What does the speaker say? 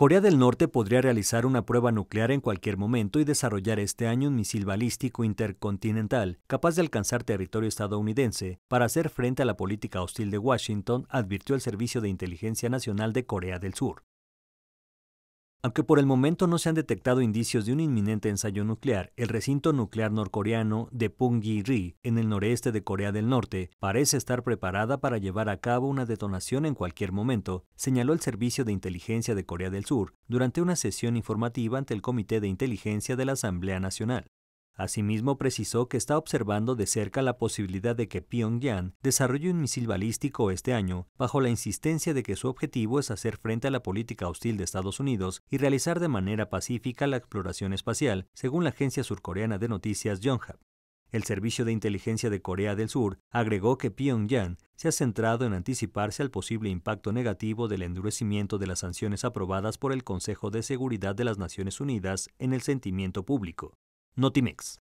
Corea del Norte podría realizar una prueba nuclear en cualquier momento y desarrollar este año un misil balístico intercontinental capaz de alcanzar territorio estadounidense para hacer frente a la política hostil de Washington, advirtió el Servicio de Inteligencia Nacional de Corea del Sur. Aunque por el momento no se han detectado indicios de un inminente ensayo nuclear, el recinto nuclear norcoreano de Punggye-ri, en el noreste de Corea del Norte, parece estar preparada para llevar a cabo una detonación en cualquier momento, señaló el Servicio de Inteligencia de Corea del Sur durante una sesión informativa ante el Comité de Inteligencia de la Asamblea Nacional. Asimismo, precisó que está observando de cerca la posibilidad de que Pyongyang desarrolle un misil balístico este año, bajo la insistencia de que su objetivo es hacer frente a la política hostil de Estados Unidos y realizar de manera pacífica la exploración espacial, según la agencia surcoreana de noticias Yonhap. El Servicio de Inteligencia de Corea del Sur agregó que Pyongyang se ha centrado en anticiparse al posible impacto negativo del endurecimiento de las sanciones aprobadas por el Consejo de Seguridad de las Naciones Unidas en el sentimiento público. Notimex.